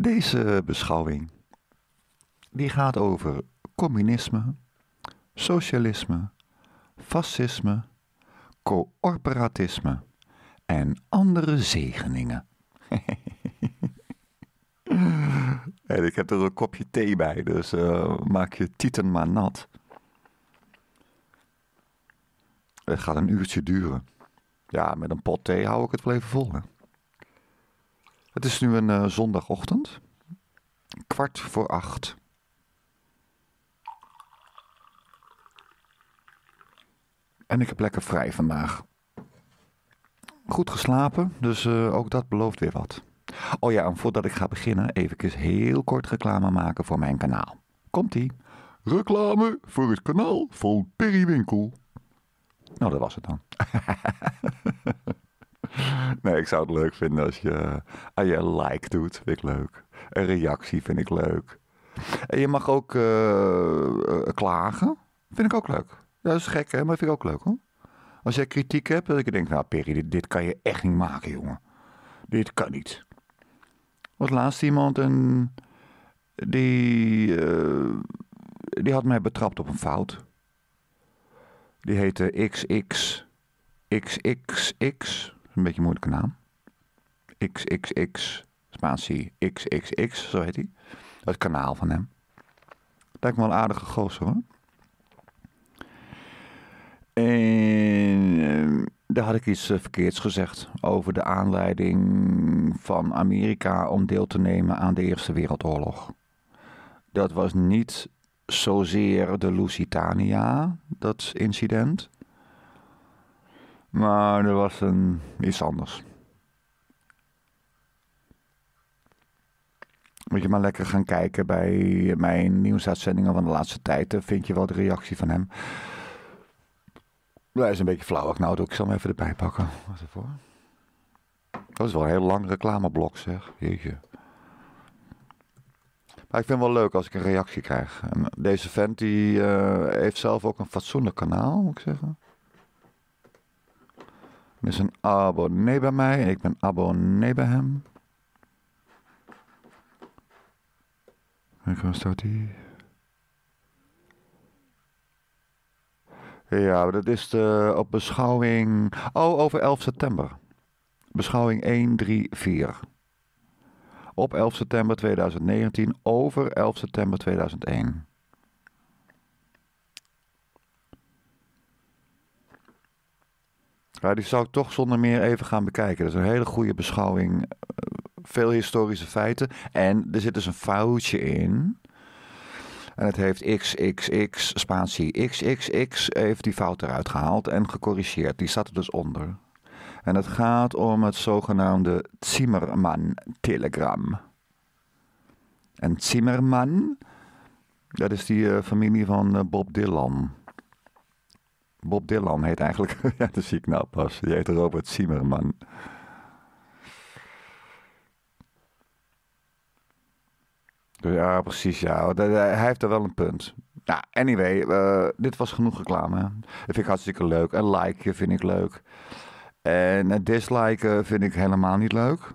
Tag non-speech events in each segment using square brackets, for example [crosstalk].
Deze beschouwing die gaat over communisme, socialisme, fascisme, coöperatisme en andere zegeningen. [laughs] en ik heb er een kopje thee bij, dus eh, maak je tieten maar nat. Het gaat een uurtje duren. Ja, met een pot thee hou ik het wel even vol. Hè? Het is nu een eh, zondagochtend, kwart voor acht. En ik heb lekker vrij vandaag. Goed geslapen, dus eh, ook dat belooft weer wat. Oh ja, en voordat ik ga beginnen, even heel kort reclame maken voor mijn kanaal. Komt-ie. Reclame voor het kanaal van Periwinkel. Nou, dat was het dan. [laughs] [laughs] Nee, ik zou het leuk vinden als je aan je like doet. Vind ik leuk. Een reactie vind ik leuk. En je mag ook eh, eh, klagen. Vind ik ook leuk. Dat is gek, hè? Maar vind ik ook leuk, hoor. Als jij kritiek hebt, dat ik denk, nou Perry, dit, kan je echt niet maken, jongen. Dit kan niet. Wat laatst iemand en die, eh, die had mij betrapt op een fout. Die heette XXXXX een beetje een moeilijke naam. XXX, spatie XXX, zo heet hij. Het kanaal van hem. Lijkt me wel een aardige gozer hoor. En eh, daar had ik iets eh, verkeerds gezegd over de aanleiding van Amerika om deel te nemen aan de Eerste Wereldoorlog. Dat was niet zozeer de Lusitania, dat incident. Maar er was een, iets anders. Moet je maar lekker gaan kijken bij mijn nieuwsuitzendingen van de laatste tijd. Eh, vind je wel de reactie van hem. Hij is een beetje flauw. Ik nou, ik zal hem even erbij pakken. Wat voor? Dat is wel een heel lang reclameblok, zeg. Jeetje. Maar ik vind het wel leuk als ik een reactie krijg. deze vent die eh, heeft zelf ook een fatsoenlijk kanaal, moet ik zeggen. Hij is een abonnee bij mij en ik ben abonnee bij hem. En staat die? Ja, dat is de, op beschouwing. Oh, over 11 september. Beschouwing 4. Op 11 september 2019, over 11 september 2001. Ja, die zou ik toch zonder meer even gaan bekijken. Dat is een hele goede beschouwing. Eh, veel historische feiten. En er zit dus een foutje in. En het heeft XXX, spatie XXX, heeft die fout eruit gehaald en gecorrigeerd. Die zat er dus onder. En het gaat om het zogenaamde Zimmerman-telegram. En Zimmerman, dat is die eh, familie van eh, Bob Dylan. Bob Dylan heet eigenlijk, [laughs] ja, dat zie ik nou pas, die heet Robert Zimmerman. Ja, precies. Ja. Hij heeft er wel een punt. Nou, anyway, eh, dit was genoeg reclame. Dat vind ik hartstikke leuk. Een likeje vind ik leuk. En een disliken vind ik helemaal niet leuk.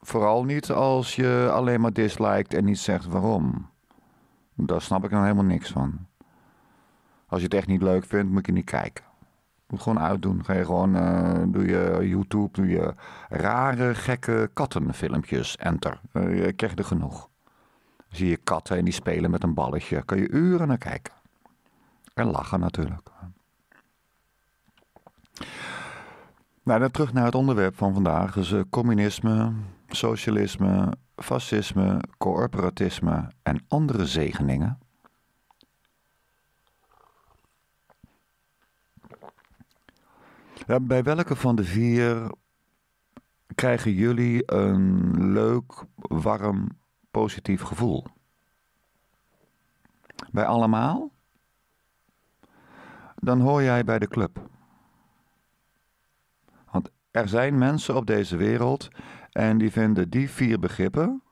Vooral niet als je alleen maar disliked en niet zegt waarom. Daar snap ik dan nou helemaal niks van. Als je het echt niet leuk vindt, moet je niet kijken. Moet gewoon uitdoen. Ga je gewoon, uh, doe je YouTube, doe je rare, gekke kattenfilmpjes. Enter. Eh, je krijgt er genoeg. zie je katten en die spelen met een balletje. Kan je uren naar kijken. En lachen natuurlijk. Nou, dan terug naar het onderwerp van vandaag. Dus eh, communisme, socialisme, fascisme, corporatisme en andere zegeningen Bij welke van de vier krijgen jullie een leuk, warm, positief gevoel? Bij allemaal? Dan hoor jij bij de club. Want er zijn mensen op deze wereld en die vinden die vier begrippen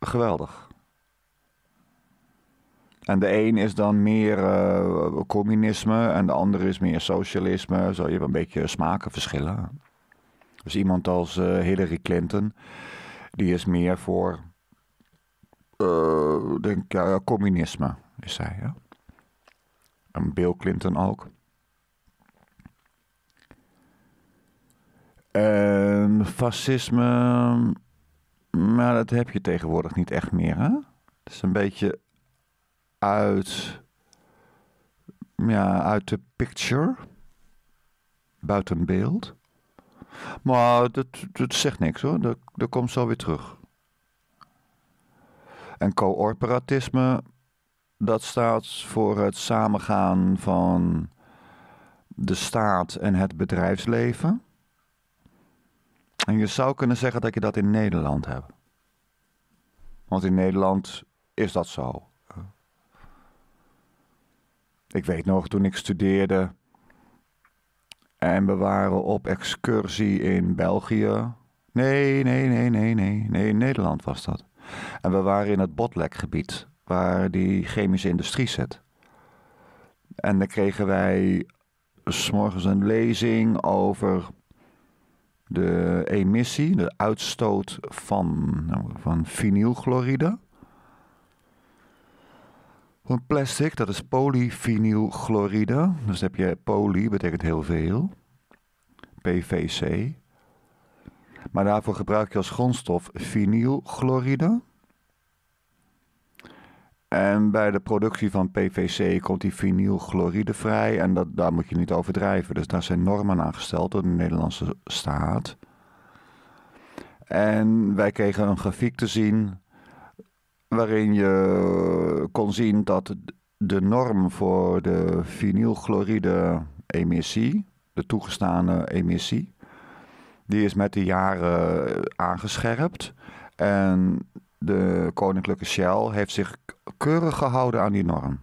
geweldig. En de een is dan meer eh, communisme en de ander is meer socialisme. Zo, je hebt een beetje smakenverschillen. Dus iemand als eh, Hillary Clinton, die is meer voor eh, denk, ja, communisme, is zij. Ja? En Bill Clinton ook. En fascisme, maar mm, nou, dat heb je tegenwoordig niet echt meer. Hè? Het is een beetje uit, ja, uit de picture, buiten beeld. Maar dat, dat zegt niks hoor, dat, dat komt zo weer terug. En coöperatisme, dat staat voor het samengaan van de staat en het bedrijfsleven. En je zou kunnen zeggen dat je dat in Nederland hebt. Want in Nederland is dat zo. Ik weet nog, toen ik studeerde en we waren op excursie in België. Nee, nee, nee, nee, nee, nee, in Nederland was dat. En we waren in het Botlekgebied, waar die chemische industrie zit. En dan kregen wij s'morgens een lezing over de emissie, de uitstoot van, nou, van vinylchloride. Een plastic, dat is polyvinylchloride. Dus heb je poly, betekent heel veel. PVC. Maar daarvoor gebruik je als grondstof vinylchloride. En bij de productie van PVC komt die vinylchloride vrij. En dat, daar moet je niet overdrijven. Dus daar zijn normen aan gesteld door de Nederlandse staat. En wij kregen een grafiek te zien waarin je eh, kon zien dat de norm voor de vinylchloride-emissie, de toegestane emissie, die is met de jaren eh, aangescherpt. En de Koninklijke Shell heeft zich keurig gehouden aan die norm.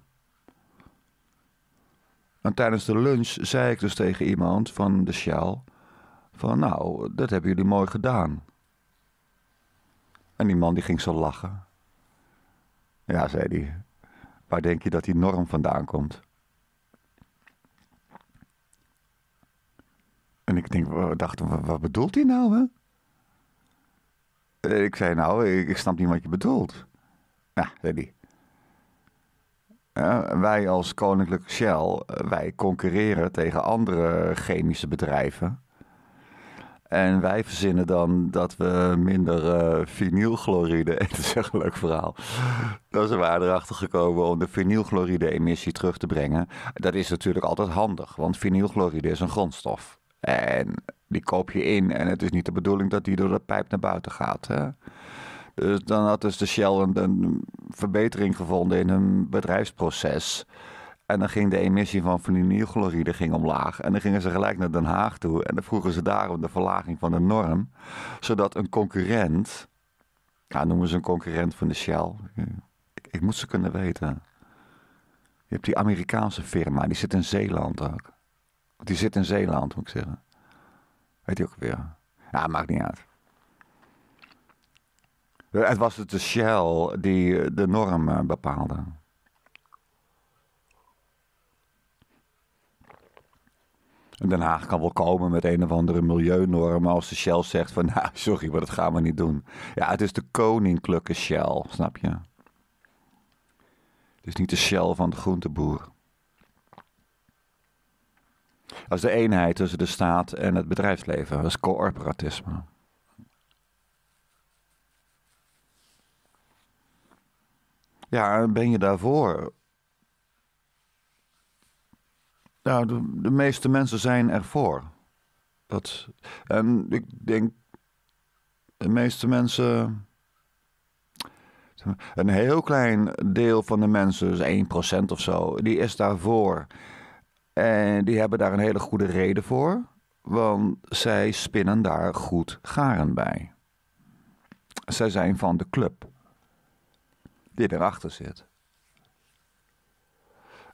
En tijdens de lunch zei ik dus tegen iemand van de Shell: van nou, dat hebben jullie mooi gedaan. En die man die ging zo lachen. Ja, zei hij. Waar denk je dat die norm vandaan komt? En ik denk, dacht, wat bedoelt hij nou? Hè? Eh, ik zei, nou, ik, snap niet wat je bedoelt. Ja, zei hij. Eh, ja, wij als Koninklijke Shell, eh, wij concurreren tegen andere chemische bedrijven. En wij verzinnen dan dat we minder eh, vinylchloride. Het [laughs] is echt een leuk verhaal. Dan zijn we erachter gekomen om de vinylchloride-emissie terug te brengen. Dat is natuurlijk altijd handig, want vinylchloride is een grondstof. En die koop je in. En het is niet de bedoeling dat die door de pijp naar buiten gaat. Hè? Dus dan had dus de Shell een, een verbetering gevonden in hun bedrijfsproces. En dan ging de emissie van die ging omlaag. En dan gingen ze gelijk naar Den Haag toe. En dan vroegen ze daarom de verlaging van de norm. Zodat een concurrent, ja, noemen ze een concurrent van de Shell. Ik, moet ze kunnen weten. Je hebt die Amerikaanse firma, die zit in Zeeland ook. Die zit in Zeeland, moet ik zeggen. Weet je ook weer. Ja, maakt niet uit. Het was het dus de Shell die de norm eh, bepaalde. Den Haag kan wel komen met een of andere milieunorm. als de Shell zegt van [laughs] nou, sorry, maar dat gaan we niet doen. Ja, het is de koninklijke Shell, snap je? Het is niet de Shell van de groenteboer. Dat is de eenheid tussen de staat en het bedrijfsleven. Dat is corporatisme. Ja, ben je daarvoor? Nou, de, meeste mensen zijn ervoor. Dat, en ik denk, de meeste mensen. Een heel klein deel van de mensen, dus 1% of zo, die is daarvoor. En die hebben daar een hele goede reden voor, want zij spinnen daar goed garen bij. Zij zijn van de club die erachter zit.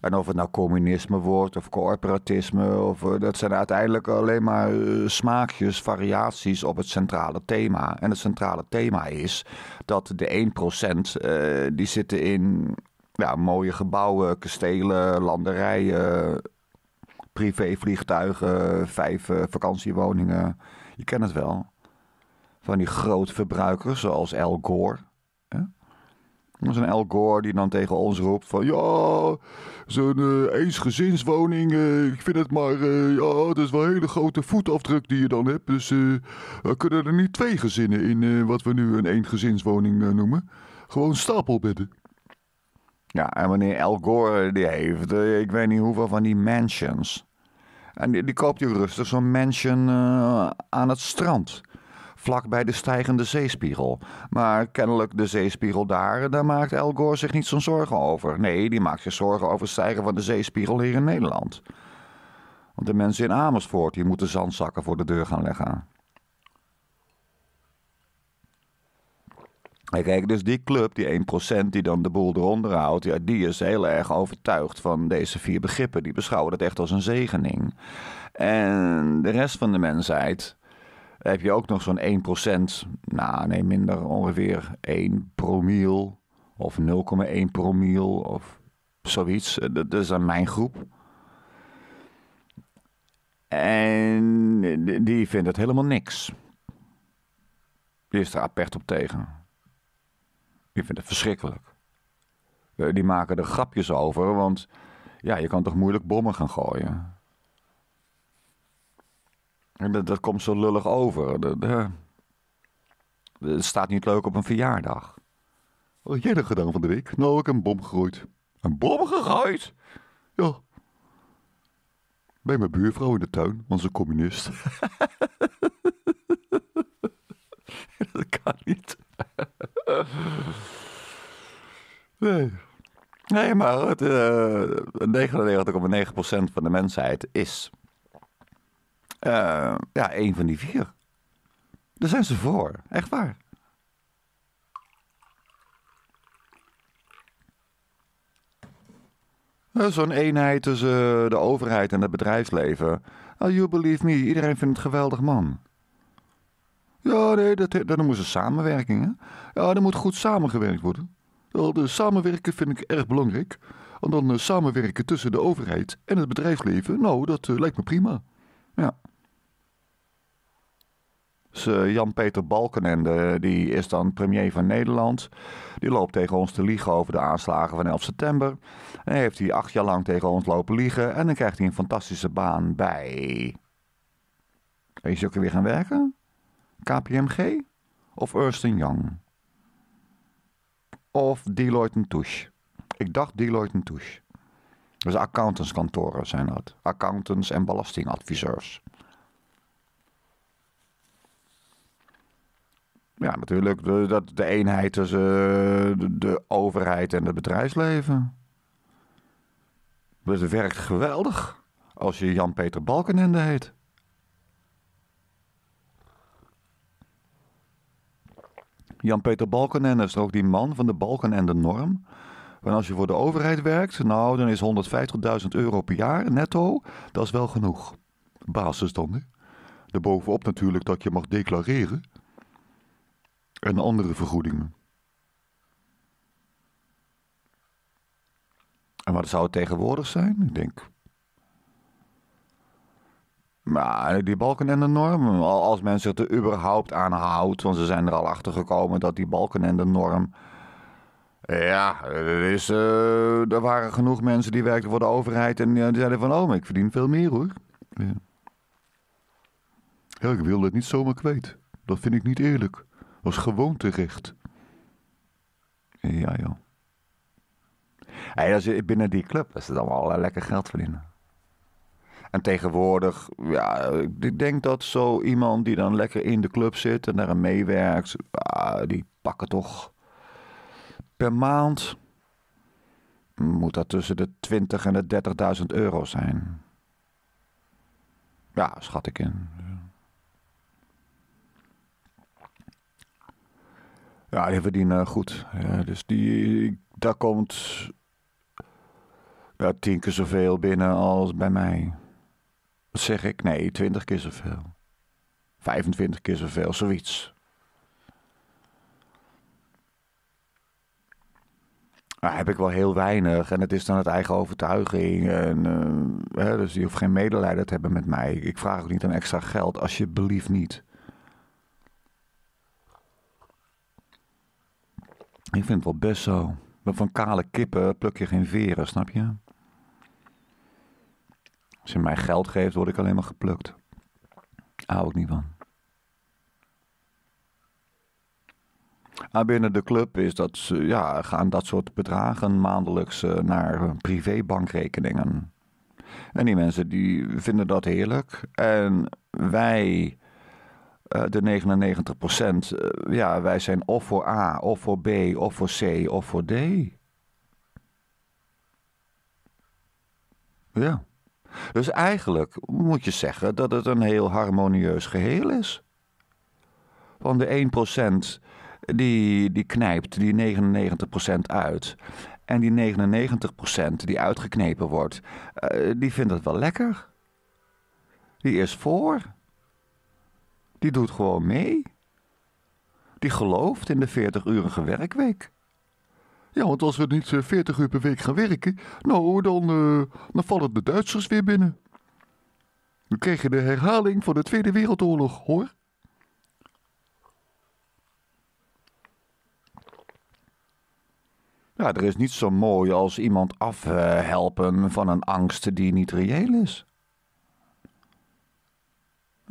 En of het nou communisme wordt of corporatisme, of, eh, dat zijn uiteindelijk alleen maar eh, smaakjes, variaties op het centrale thema. En het centrale thema is dat de 1% uh, eh, die zitten in ja, mooie gebouwen, kastelen, landerijen, privévliegtuigen, vijf vakantiewoningen. Je kent het wel. Van die grote verbruikers zoals Al Gore. Zo'n Al Gore die dan tegen ons roept van... Ja, zo'n eh, eensgezinswoning, eh, ik vind het maar... Eh, ja, dat is wel een hele grote voetafdruk die je dan hebt. Dus we kunnen er niet twee gezinnen in wat we nu een eengezinswoning noemen. Gewoon stapelbedden. Ja, en wanneer Al Gore die heeft, ik weet niet hoeveel van die mansions... En die, koopt je rustig zo'n mansion aan het strand vlak bij de stijgende zeespiegel. Maar kennelijk de zeespiegel daar, daar maakt El Gore zich niet zo'n zorgen over. Nee, die maakt zich zorgen over het stijgen van de zeespiegel hier in Nederland. Want de mensen in Amersfoort die moeten zandzakken voor de deur gaan leggen. En kijk, dus die club, die 1% die dan de boel eronder houdt, ja, die is heel erg overtuigd van deze vier begrippen. Die beschouwen dat echt als een zegening. En de rest van de mensheid, heb je ook nog zo'n 1%, nou nee, minder ongeveer 1 promiel of 0,1 promiel of zoiets. Eh, dat is aan mijn groep. En eh, die vindt het helemaal niks. Die is er apert op tegen. Die vindt het verschrikkelijk. Eh, die maken er grapjes over, want ja, je kan toch moeilijk bommen gaan gooien. Dat, dat komt zo lullig over. Het staat niet leuk op een verjaardag. Wat heb jij dan nou gedaan van de week? Nou, ik heb een bom gegooid. Een bom gegooid? Ja. Bij mijn buurvrouw in de tuin, want ze is communist. [laughs] dat kan niet. [laughs] nee. Nee, maar 99,9% eh, van de mensheid is uh, ja, één van die vier. Daar zijn ze voor, echt waar. Eh, zo'n eenheid tussen eh, de overheid en het bedrijfsleven. Oh, you believe me, iedereen vindt het geweldig, man. Ja, nee, dat, dat noemen ze samenwerking, hè? Ja, er moet goed samengewerkt worden. De samenwerken vind ik erg belangrijk. Want dan samenwerken tussen de overheid en het bedrijfsleven, nou, dat lijkt me prima. Ja. Dus, eh, Jan-Peter Balkenende, eh, die is dan premier van Nederland. Die loopt tegen ons te liegen over de aanslagen van 11 september. En heeft hij acht jaar lang tegen ons lopen liegen. En dan krijgt hij een fantastische baan bij... Is je ook weer gaan werken? KPMG? Of Ernst Young? Of Deloitte Touche? Ik dacht Deloitte Touche. Dus accountantskantoren zijn dat. Accountants en belastingadviseurs. Ja, natuurlijk. De, dat, de eenheid tussen eh, de, de overheid en het bedrijfsleven. Dus het werkt geweldig als je Jan-Peter Balkenende heet. Jan-Peter Balkenende is ook die man van de Balkenende-norm. En als je voor de overheid werkt, nou, dan is 150.000 euro per jaar netto, dat is wel genoeg. Basis dan, hè? Daarbovenop natuurlijk dat je mag declareren en andere vergoedingen. En wat zou het tegenwoordig zijn? Ik denk. Nou, die balken en de norm, als mensen het er überhaupt aan houdt, want ze zijn er al achter gekomen dat die balken en de norm. Ja, er, is, eh, er waren genoeg mensen die werkten voor de overheid en die zeiden van, oh, maar ik verdien veel meer hoor. Ja. ik wil het niet zomaar kwijt. Dat vind ik niet eerlijk was gewoonterecht. Ja, joh. Hey, als je eh, binnen die club is het allemaal lekker geld verdienen. En tegenwoordig, ja, ik denk dat zo iemand die dan lekker in de club zit en daar meewerkt, ah, die pakken toch per maand moet dat tussen de 20 en de 30.000 euro zijn. Ja, schat ik in. Ja, die verdienen eh, goed. Ja, dus die, daar komt ja, tien keer zoveel binnen als bij mij. Wat zeg ik? Nee, twintig keer zoveel. 25 keer zoveel, zoiets. Nou, heb ik wel heel weinig. En het is dan het eigen overtuiging. En, eh, hè, dus die hoeft geen medelijden te hebben met mij. Ik vraag ook niet om extra geld, alsjeblieft niet. Ik vind het wel best zo. Van kale kippen pluk je geen veren, snap je? Als je mij geld geeft, word ik alleen maar geplukt. Daar hou ik niet van. binnen de club is dat, eh, ja, gaan dat soort bedragen maandelijks eh, naar eh, privébankrekeningen. En die mensen die vinden dat heerlijk. En wij eh, de 99 procent, eh, ja, wij zijn of voor A, of voor B, of voor C, of voor D. Ja. Dus eigenlijk moet je zeggen dat het een heel harmonieus geheel is. Want de 1% die, die knijpt die 99% uit. En die 99% die uitgeknepen wordt, eh, die vindt het wel lekker. Die is voor. Die doet gewoon mee. Die gelooft in de 40-urige werkweek. Ja, want als we niet 40 eh, uur per week gaan werken, nou, dan, eh, dan vallen de Duitsers weer binnen. We kregen de herhaling van de Tweede Wereldoorlog, hoor. Ja, er is niets zo mooi als iemand afhelpen van een angst die niet reëel is.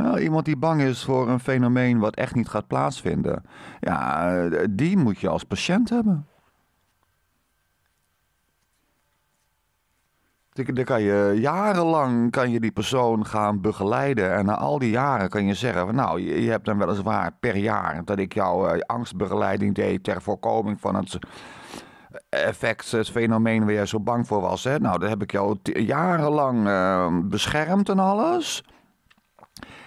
Nou, iemand die bang is voor een fenomeen wat echt niet gaat plaatsvinden. Ja, die moet je als patiënt hebben. Dan kan je jarenlang kan je die persoon gaan begeleiden. En na al die jaren kan je zeggen: Nou, je hebt dan weliswaar per jaar dat ik jouw eh, angstbegeleiding deed ter voorkoming van het effect, het fenomeen waar jij zo bang voor was. Hè? Nou, dat heb ik jou jarenlang eh, beschermd en alles.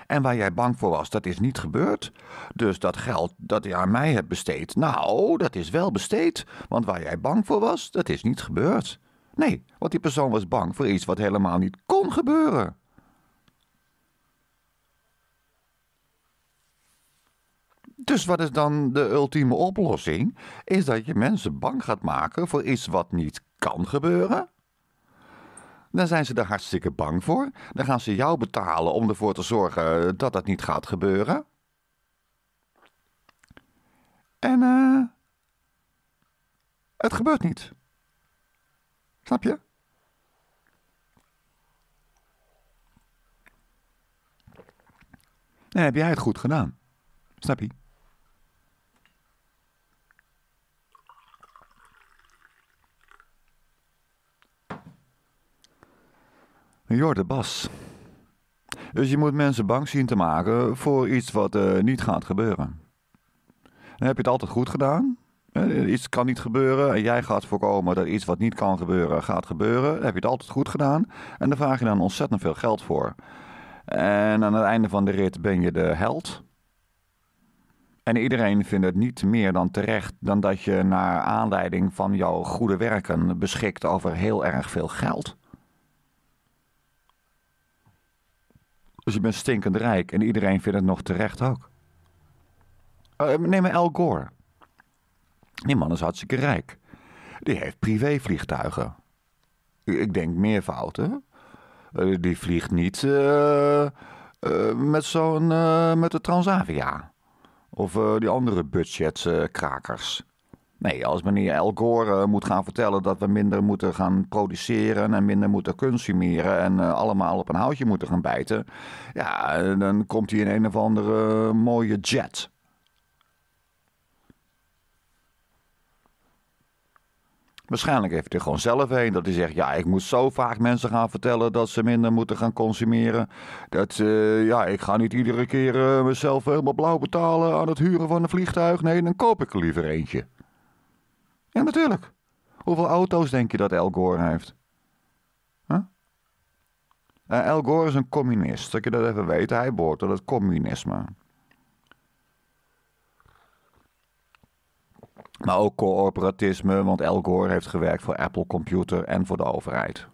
En waar jij bang voor was, dat is niet gebeurd. Dus dat geld dat hij aan mij hebt besteed, nou, dat is wel besteed. Want waar jij bang voor was, dat is niet gebeurd. Nee, want die persoon was bang voor iets wat helemaal niet kon gebeuren. Dus wat is dan de ultieme oplossing? Is dat je mensen bang gaat maken voor iets wat niet kan gebeuren? Dan zijn ze er hartstikke bang voor. Dan gaan ze jou betalen om ervoor te zorgen dat dat niet gaat gebeuren. En eh, het gebeurt niet. Snap je? Nee, heb jij het goed gedaan? Snap je? de Bas. Dus je moet mensen bang zien te maken voor iets wat eh, niet gaat gebeuren. Dan heb je het altijd goed gedaan. Eh, iets kan niet gebeuren en jij gaat voorkomen dat iets wat niet kan gebeuren gaat gebeuren. Dan heb je het altijd goed gedaan en daar vraag je dan ontzettend veel geld voor. En aan het einde van de rit ben je de held. En iedereen vindt het niet meer dan terecht dan dat je naar aanleiding van jouw goede werken beschikt over heel erg veel geld. Dus je bent stinkend rijk en iedereen vindt het nog terecht ook. Uh, neem Al Gore. Die man is hartstikke rijk. Die heeft privévliegtuigen. Ik denk meer Uh, die vliegt niet eh, met zo'n met de Transavia. Of die andere budgetkrakers. Nee, als meneer Al Gore eh, moet gaan vertellen dat we minder moeten gaan produceren en minder moeten consumeren en eh, allemaal op een houtje moeten gaan bijten, ja, eh, dan komt hij in een of andere mooie jet. Waarschijnlijk heeft hij gewoon zelf heen. Dat hij zegt: Ja, ik moet zo vaak mensen gaan vertellen dat ze minder moeten gaan consumeren. Dat ja, ik ga niet iedere keer mezelf helemaal blauw betalen aan het huren van een vliegtuig. Nee, dan koop ik er liever eentje. Ja, natuurlijk. Hoeveel auto's denk je dat El Gore heeft? Huh? Uh, eh, El Gore is een communist. Dat je dat even weet. Hij boort tot het communisme. Maar ook corporatisme, want El Gore heeft gewerkt voor Apple Computer en voor de overheid.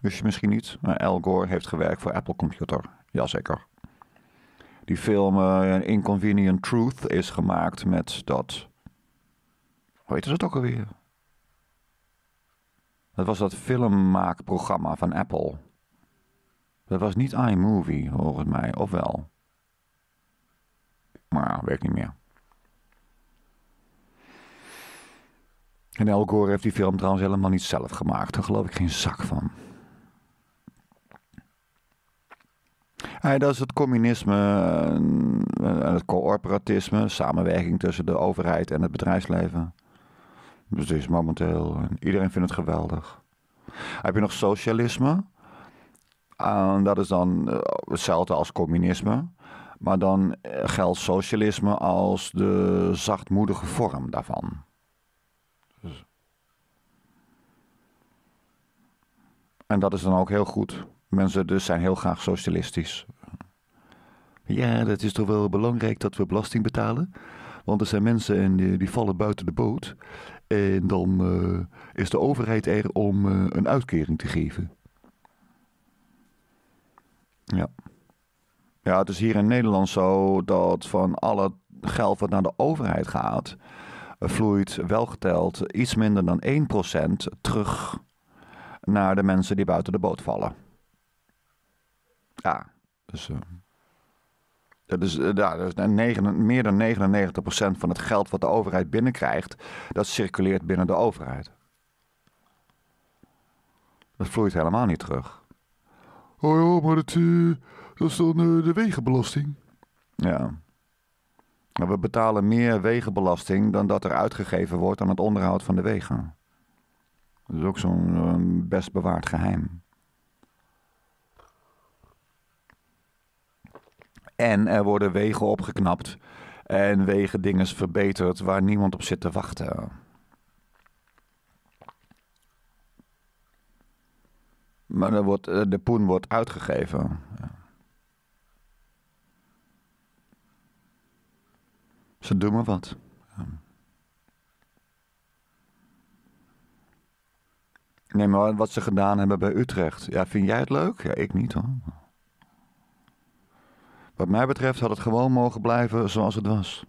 Dus misschien niet, maar El Gore heeft gewerkt voor Apple Computer. Jazeker. Die film eh, Inconvenient Truth is gemaakt met dat hoe heet dat ook alweer? Dat was dat filmmaakprogramma van Apple. Dat was niet iMovie, volgens mij, of wel? Maar ja, werkt niet meer. En Al Gore heeft die film trouwens helemaal niet zelf gemaakt. Daar geloof ik geen zak van. Hey, dat is het communisme en eh, eh, het coöperatisme, samenwerking tussen de overheid en het bedrijfsleven. Dus er is momenteel. Iedereen vindt het geweldig. Heb je nog socialisme? En dat is dan eh, hetzelfde als communisme. Maar dan eh, geldt socialisme als de zachtmoedige vorm daarvan. Dus. En dat is dan ook heel goed. Mensen dus zijn heel graag socialistisch. Ja, dat is toch wel belangrijk dat we belasting betalen. Want er zijn mensen en die, die vallen buiten de boot. En dan eh, is de overheid er om eh, een uitkering te geven. Ja. Ja, het is hier in Nederland zo dat van het geld wat naar de overheid gaat, eh, vloeit welgeteld iets minder dan 1% terug naar de mensen die buiten de boot vallen. Ja, dus. Dat is, ja, eh, is meer dan 99% van het geld wat de overheid binnenkrijgt, dat circuleert binnen de overheid. Dat vloeit helemaal niet terug. Oh ja, maar eh, dat is dan eh, de wegenbelasting. Ja. We betalen meer wegenbelasting dan dat er uitgegeven wordt aan het onderhoud van de wegen. Dat is ook zo'n best bewaard geheim. En er worden wegen opgeknapt en wegen dingen verbeterd waar niemand op zit te wachten. Maar wordt, eh, de poen wordt uitgegeven. Ze doen maar wat. Nee, maar wat ze gedaan hebben bij Utrecht. Ja, vind jij het leuk? Ja, ik niet hoor. Wat mij betreft had het gewoon mogen blijven zoals het was.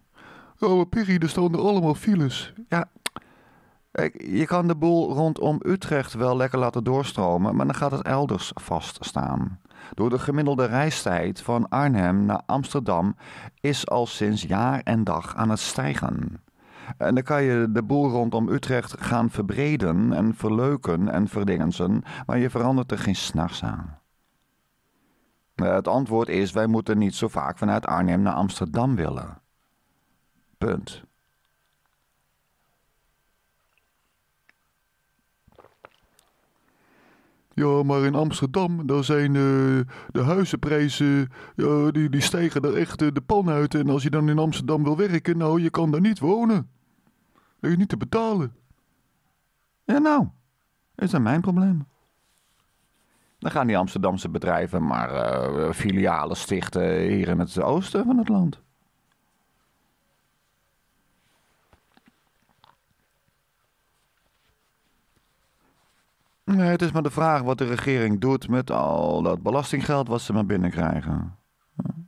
Oh, Piri, er stonden allemaal files. Ja, je kan de boel rondom Utrecht wel lekker laten doorstromen, maar dan gaat het elders vaststaan. Door de gemiddelde reistijd van Arnhem naar Amsterdam is al sinds jaar en dag aan het stijgen. En dan kan je de boel rondom Utrecht gaan verbreden en verleuken en verdingen, maar je verandert er geen s'nachts aan. Eh, het antwoord is: wij moeten niet zo vaak vanuit Arnhem naar Amsterdam willen. Punt. Ja, maar in Amsterdam, daar zijn uh, de huizenprijzen, uh, die, die stijgen er echt eh, de pan uit. En als je dan in Amsterdam wil werken, nou, je kan daar niet wonen. Dat is niet te betalen. Ja, nou, is dat mijn probleem. Dan gaan die Amsterdamse bedrijven maar uh, filialen stichten hier in het oosten van het land. Nee, het is maar de vraag wat de regering doet met al dat belastinggeld wat ze maar binnenkrijgen.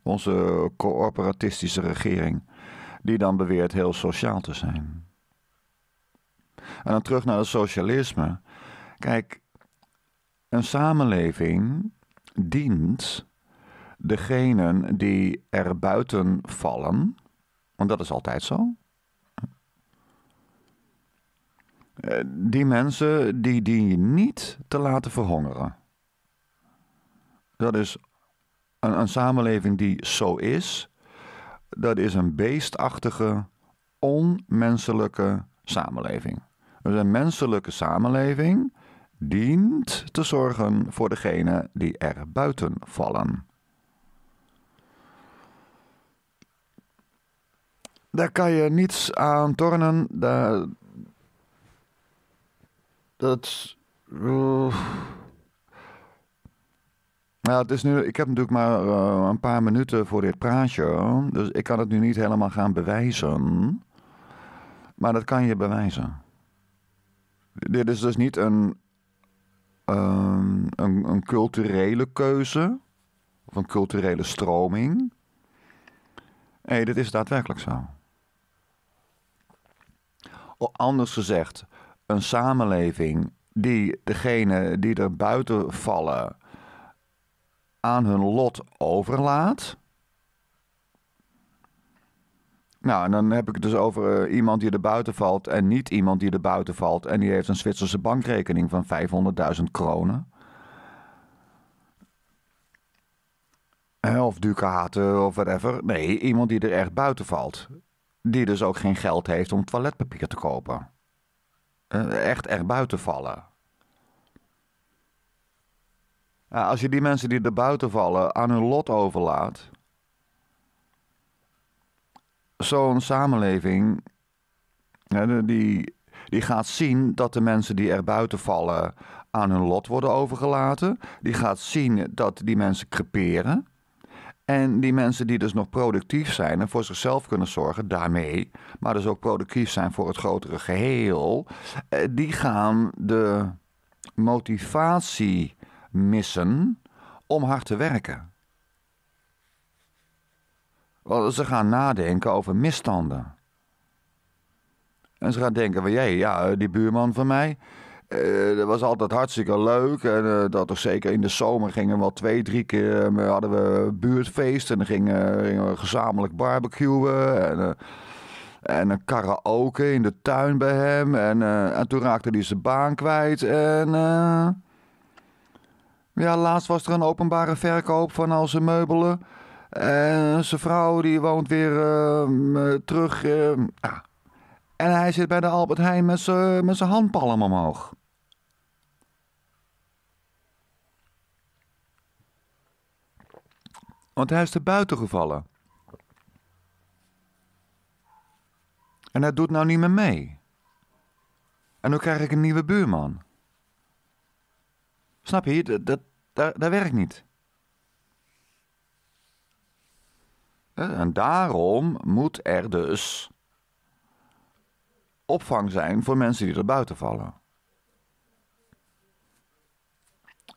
Onze corporatistische regering, die dan beweert heel sociaal te zijn. En dan terug naar het socialisme. Kijk, een samenleving dient degenen die er buiten vallen, want dat is altijd zo. Eh, die mensen die dien je niet te laten verhongeren. Dat is een, een samenleving die zo is. Dat is een beestachtige, onmenselijke samenleving. is een menselijke samenleving dient te zorgen voor degene die er buiten vallen. Daar kan je niets aan tornen. Dat. nou, het is nu, ik heb natuurlijk maar eh, een paar minuten voor dit praatje. Dus ik kan het nu niet helemaal gaan bewijzen. Maar dat kan je bewijzen. Dit is dus niet een Ehm, een, culturele keuze of een culturele stroming. Nee, hey, dit is daadwerkelijk zo. Anders gezegd, een samenleving die degene die er buiten vallen aan hun lot overlaat nou, en dan heb ik het dus over eh, iemand die er buiten valt en niet iemand die er buiten valt. En die heeft een Zwitserse bankrekening van 500.000 kronen. Eh, of ducaten of whatever. Nee, iemand die er echt buiten valt. Die dus ook geen geld heeft om toiletpapier te kopen. Eh, echt echt buiten vallen. als je die mensen die er buiten vallen aan hun lot overlaat zo'n samenleving hè, die, die gaat zien dat de mensen die er buiten vallen aan hun lot worden overgelaten. Die gaat zien dat die mensen creperen. En die mensen die dus nog productief zijn en voor zichzelf kunnen zorgen, daarmee, maar dus ook productief zijn voor het grotere geheel, eh, die gaan de motivatie missen om hard te werken. Ze gaan nadenken over misstanden. En ze gaan denken van, jee, ja, eh, die buurman van mij, eh, dat was altijd hartstikke leuk. En eh, dat er zeker in de zomer gingen we wel twee, drie keer uh, hadden we buurtfeest. En dan gingen, gingen we gezamenlijk barbecuen. En, en een karaoke in de tuin bij hem. En, toen raakte hij zijn baan kwijt. En ja, laatst was er een openbare verkoop van al zijn meubelen. En eh, zijn vrouw die woont weer ehm, eh, terug. Ehm, en hij zit bij de Albert Heijn met zijn handpalmen omhoog. Want hij is er buiten gevallen. En hij doet nou niet meer mee. En nu krijg ik een nieuwe buurman. Snap je, dat, dat, dat werkt niet. En daarom moet er dus opvang zijn voor mensen die er buiten vallen.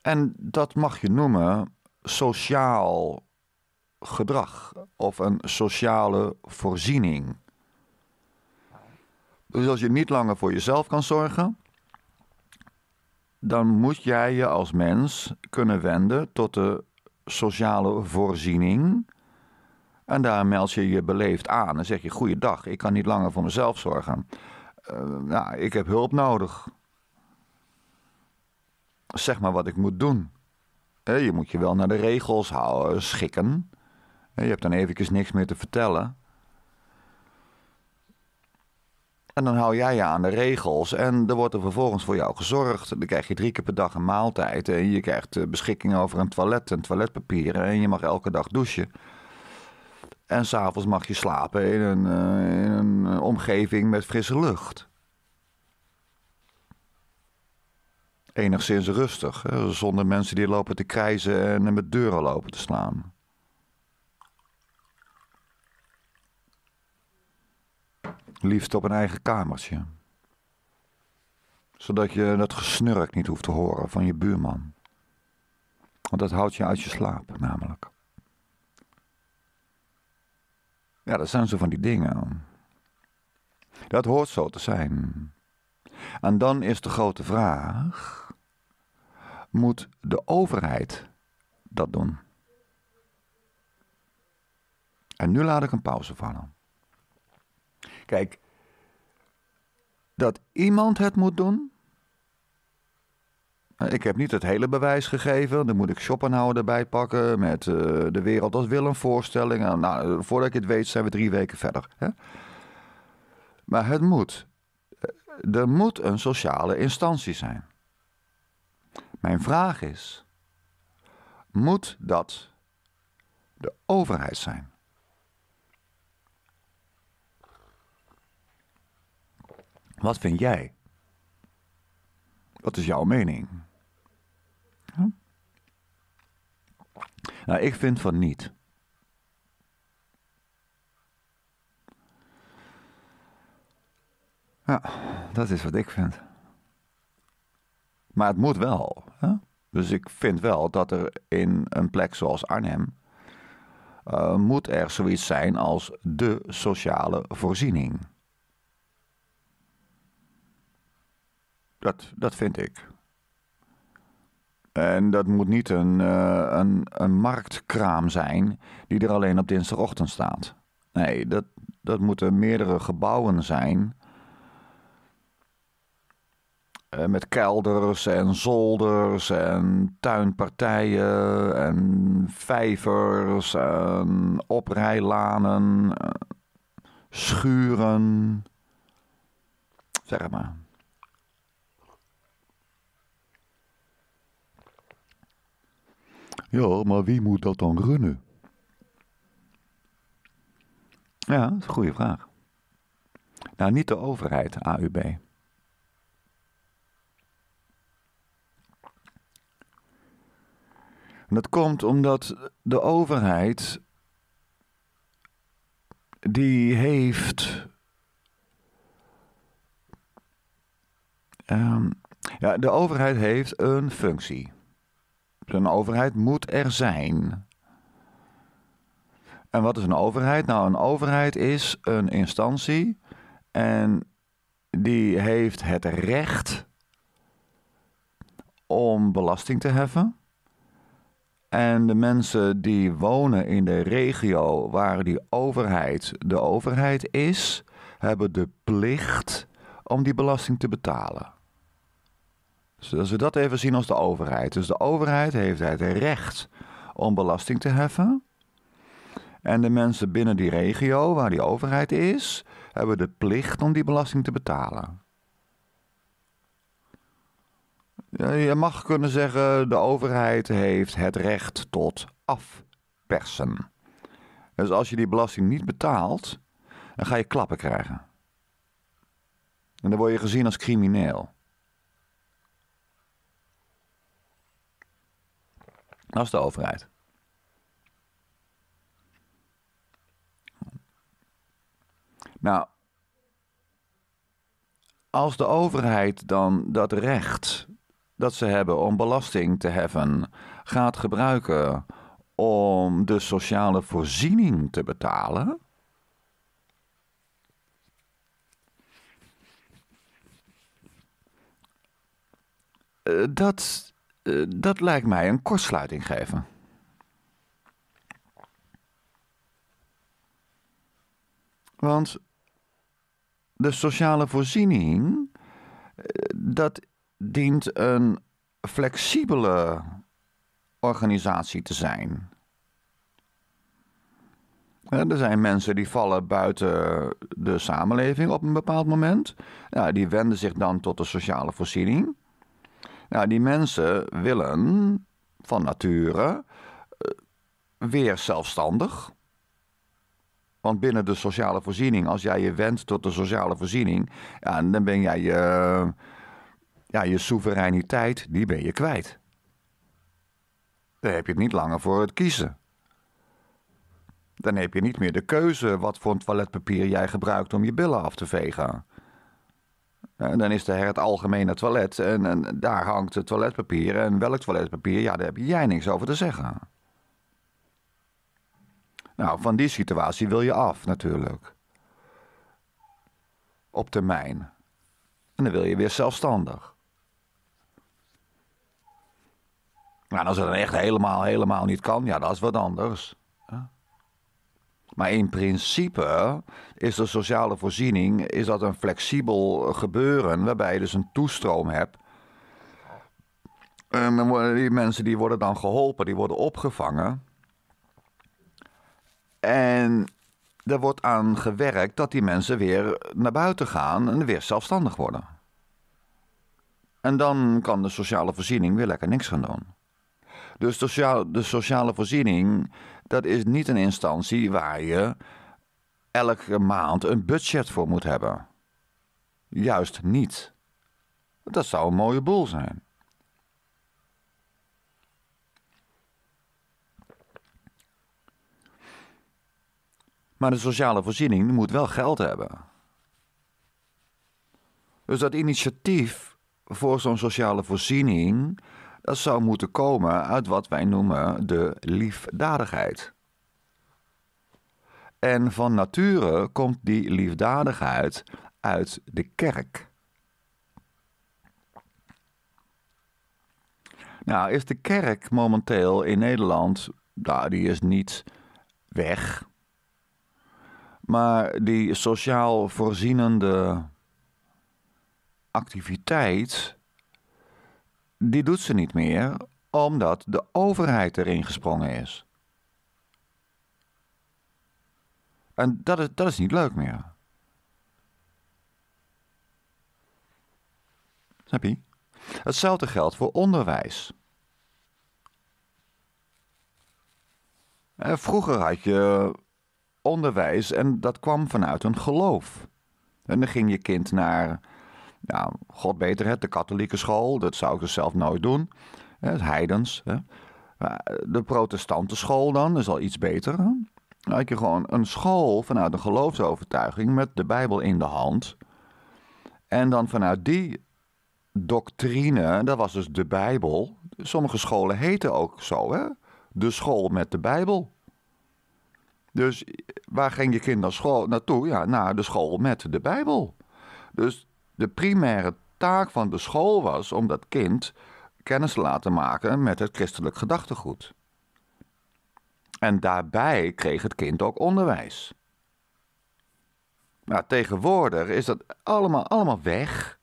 En dat mag je noemen sociaal gedrag of een sociale voorziening. Dus als je niet langer voor jezelf kan zorgen, dan moet jij je als mens kunnen wenden tot de sociale voorziening en daar meld je je beleefd aan en zeg je: Goeiedag, ik kan niet langer voor mezelf zorgen. Uh, nou, ik heb hulp nodig. Zeg maar wat ik moet doen. Je moet je wel naar de regels houden, schikken. Je hebt dan eventjes niks meer te vertellen. En dan hou jij je aan de regels en er wordt er vervolgens voor jou gezorgd. Dan krijg je drie keer per dag een maaltijd en je krijgt eh, beschikking over een toilet en toiletpapieren en je mag elke dag douchen. En s'avonds mag je slapen in een, eh, een eh, omgeving met frisse lucht. Enigszins rustig, zonder mensen die lopen te krijzen en met deuren lopen te slaan. Liefst op een eigen kamertje. Zodat je dat gesnurk niet hoeft te horen van je buurman. Want dat houdt je uit je slaap namelijk. Ja, dat zijn zo van die dingen. Dat hoort zo te zijn. En dan is de grote vraag: moet de overheid dat doen? En nu laat ik een pauze vallen. Kijk, dat iemand het moet doen, nou, ik heb niet het hele bewijs gegeven. Dan moet ik Schopenhauer erbij pakken met eh, de wereld als wil een voorstelling. nou, voordat ik het weet zijn we drie weken verder. Hè? Maar het moet. Eh, er moet een sociale instantie zijn. Mijn vraag is, moet dat de overheid zijn? Wat vind jij? Wat is jouw mening? Nou, ik vind van niet. Ja, dat is wat ik vind. Maar het moet wel. Hè? Dus ik vind wel dat er in een plek zoals Arnhem uh, moet er zoiets zijn als de sociale voorziening. Dat, dat vind ik. En dat moet niet eh, een, een, marktkraam zijn die er alleen op dinsdagochtend staat. Nee, dat, dat moeten meerdere gebouwen zijn. Eh, met kelders en zolders en tuinpartijen en vijvers en oprijlanen, eh, schuren. Zeg maar. Ja, maar wie moet dat dan runnen? Ja, dat is een goede vraag. Nou, niet de overheid, AUB. dat komt omdat de overheid die heeft. Ehm, ja, de overheid heeft een functie. Een overheid moet er zijn. En wat is een overheid? Nou, een overheid is een instantie en die heeft het recht om belasting te heffen. En de mensen die wonen in de regio waar die overheid de overheid is, hebben de plicht om die belasting te betalen. Als we dat even zien als de overheid. Dus de overheid heeft het recht om belasting te heffen. En de mensen binnen die regio waar die overheid is, hebben de plicht om die belasting te betalen. Je mag kunnen zeggen, de overheid heeft het recht tot afpersen. Dus als je die belasting niet betaalt, dan ga je klappen krijgen. En dan word je gezien als crimineel. Dat is de overheid. Nou, als de overheid dan dat recht dat ze hebben om belasting te heffen gaat gebruiken om de sociale voorziening te betalen. Eh, dat eh, dat lijkt mij een kortsluiting geven. Want de sociale voorziening, eh, dat dient een flexibele organisatie te zijn. Er zijn mensen die vallen buiten de samenleving op een bepaald moment. die wenden zich dan tot de sociale voorziening. Nou, die mensen willen van nature eh, weer zelfstandig. Want binnen de sociale voorziening, als jij je wendt tot de sociale voorziening, ja, dan ben jij je, ja, je soevereiniteit, die ben je kwijt. Dan heb je het niet langer voor het kiezen. Dan heb je niet meer de keuze wat voor toiletpapier jij gebruikt om je billen af te vegen dan is er het algemene toilet en, en, daar hangt het toiletpapier. En welk toiletpapier? Ja, daar heb jij niks over te zeggen. Nou, van die situatie wil je af natuurlijk. Op termijn. En dan wil je weer zelfstandig. Nou, als het dan echt helemaal, helemaal niet kan, ja, dat is wat anders. Maar in principe is de sociale voorziening is dat een flexibel gebeuren waarbij je dus een toestroom hebt. En die mensen die worden dan geholpen, die worden opgevangen. En er wordt aan gewerkt dat die mensen weer naar buiten gaan en weer zelfstandig worden. En dan kan de sociale voorziening weer lekker niks gaan doen. Dus de sociale, de sociale voorziening, dat is niet een instantie waar je elke maand een budget voor moet hebben. Juist niet. Dat zou een mooie boel zijn. Maar de sociale voorziening moet wel geld hebben. Dus dat initiatief voor zo'n sociale voorziening dat zou moeten komen uit wat wij noemen de liefdadigheid. En van nature komt die liefdadigheid uit de kerk. Nou, is de kerk momenteel in Nederland, nou, die is niet weg. Maar die sociaal voorzienende activiteit die doet ze niet meer omdat de overheid erin gesprongen is. En dat is, dat is niet leuk meer. Snap je? Hetzelfde geldt voor onderwijs. Eh, vroeger had je onderwijs en dat kwam vanuit een geloof. En dan ging je kind naar ja, God beter het, de katholieke school, dat zou ik dus zelf nooit doen. Het heidens. Hè. Eh, de protestante school dan, is al iets beter. Hè. Dan heb je gewoon een school vanuit een geloofsovertuiging met de Bijbel in de hand. En dan vanuit die doctrine, dat was dus de Bijbel. Sommige scholen heten ook zo, hè? De school met de Bijbel. Dus eh, waar ging je kind school, naartoe? Ja, naar de school met de Bijbel. Dus de primaire taak van de school was om dat kind kennis te laten maken met het christelijk gedachtegoed. En daarbij kreeg het kind ook onderwijs. Maar nou, tegenwoordig is dat allemaal, allemaal weg.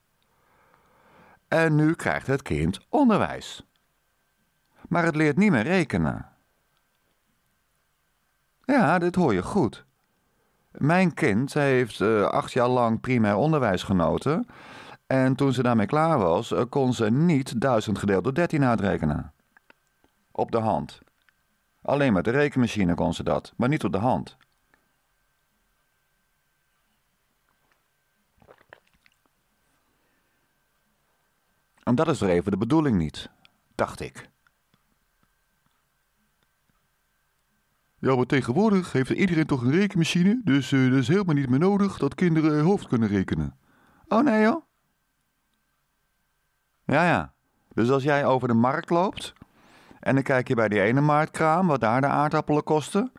En nu krijgt het kind onderwijs. Maar het leert niet meer rekenen. Ja, dit hoor je goed. Mijn kind heeft eh, acht jaar lang primair onderwijs genoten. En toen ze daarmee klaar was, eh, kon ze niet 1000 gedeeld door 13 uitrekenen. Op de hand. Alleen met de rekenmachine kon ze dat, maar niet op de hand. En dat is er even de bedoeling niet, dacht ik. Ja, maar tegenwoordig heeft iedereen toch een rekenmachine, dus uh, dat is helemaal niet meer nodig dat kinderen hoofd kunnen rekenen. Oh nee joh? Ja, ja. Dus als jij over de markt loopt en dan kijk je bij die ene marktkraam wat daar de aardappelen kosten...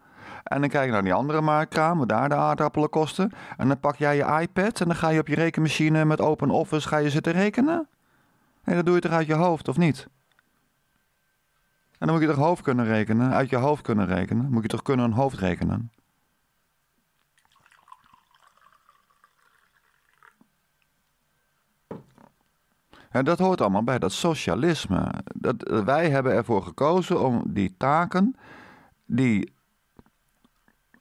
En dan kijk je naar die andere marktkraam, wat daar de aardappelen kosten. En dan pak jij je iPad en dan ga je op je rekenmachine met Open Office ga je zitten rekenen. En dat doe je toch uit je hoofd, of niet? En dan moet je toch hoofd kunnen rekenen, uit je hoofd kunnen rekenen. Moet je toch kunnen een hoofd rekenen? En dat hoort allemaal bij dat socialisme. Dat, eh, wij hebben ervoor gekozen om die taken die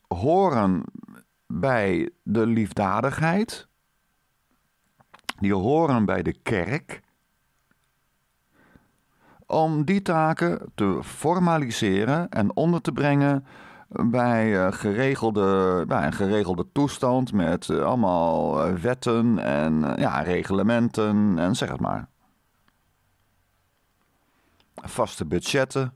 horen bij de liefdadigheid, die horen bij de kerk, om die taken te formaliseren en onder te brengen bij, eh, geregelde, bij een geregelde toestand met eh, allemaal eh, wetten en ja, reglementen en zeg het maar. Vaste budgetten.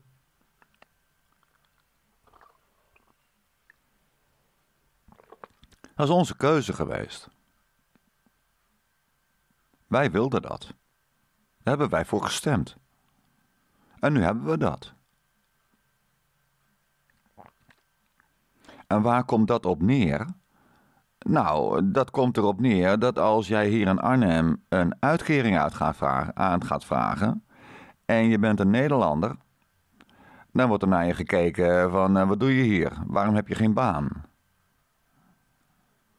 Dat is onze keuze geweest. Wij wilden dat. Daar hebben wij voor gestemd. En nu hebben we dat. En waar komt dat op neer? Nou, dat komt erop neer dat als jij hier in Arnhem een uitkering uit gaat vragen, aan gaat vragen en je bent een Nederlander, dan wordt er naar je gekeken van eh, wat doe je hier? Waarom heb je geen baan?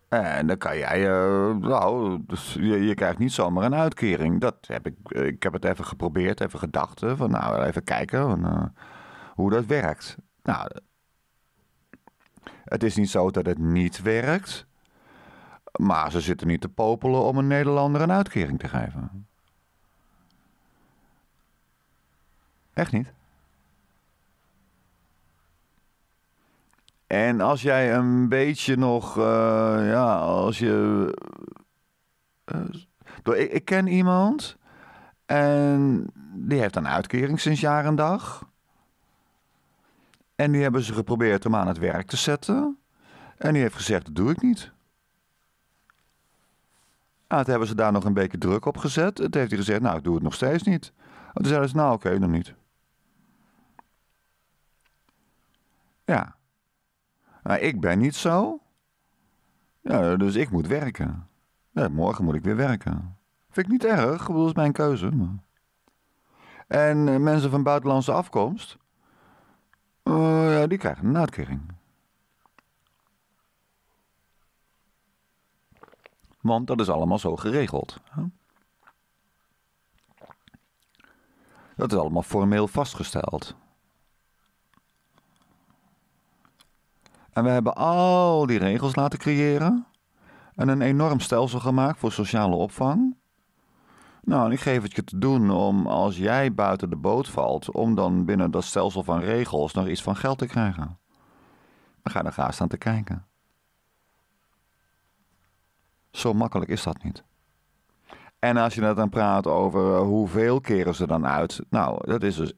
En dan kan jij, eh, nou, dus je, krijgt niet zomaar een uitkering. Dat heb ik, eh, ik heb het even geprobeerd, even gedacht. Eh, van nou, even kijken hoe dat werkt. Nou, het is niet zo dat het niet werkt. Maar ze zitten niet te popelen om een Nederlander een uitkering te geven. Echt niet. En als jij een beetje nog, eh, ja, als je. Eh, ik, ik, ken iemand en die heeft een uitkering sinds jaar en dag. En die hebben ze geprobeerd hem aan het werk te zetten. En die heeft gezegd: dat doe ik niet. Nou, toen hebben ze daar nog een beetje druk op gezet. Toen heeft hij gezegd: Nou, ik doe het nog steeds niet. Oh, toen zeiden ze: Nou, oké, nog niet. Ja. Maar nou, ik ben niet zo. Ja, dus ik moet werken. Ja, morgen moet ik weer werken. Vind ik niet erg, ik bedoel, dat is mijn keuze. Maar... En eh, mensen van buitenlandse afkomst, oh, ja, die krijgen een uitkering. Want dat is allemaal zo geregeld. Dat is allemaal formeel vastgesteld. En we hebben al die regels laten creëren. En een enorm stelsel gemaakt voor sociale opvang. Nou, en ik geef het je te doen om als jij buiten de boot valt, om dan binnen dat stelsel van regels nog iets van geld te krijgen. We ga er graag staan te kijken. Zo makkelijk is dat niet. En als je net dan praat over eh, hoeveel keren ze dan uit. Nou, dat is dus 1%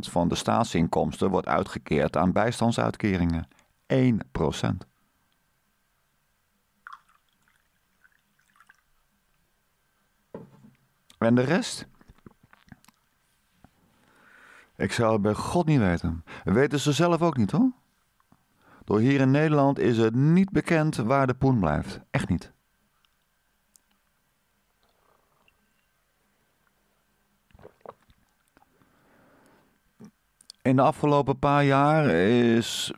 van de staatsinkomsten wordt uitgekeerd aan bijstandsuitkeringen. 1 procent. En de rest? Ik zou het bij God niet weten. Weten ze zelf ook niet hoor. Door hier in Nederland is het niet bekend waar de poen blijft. Echt niet. In de afgelopen paar jaar is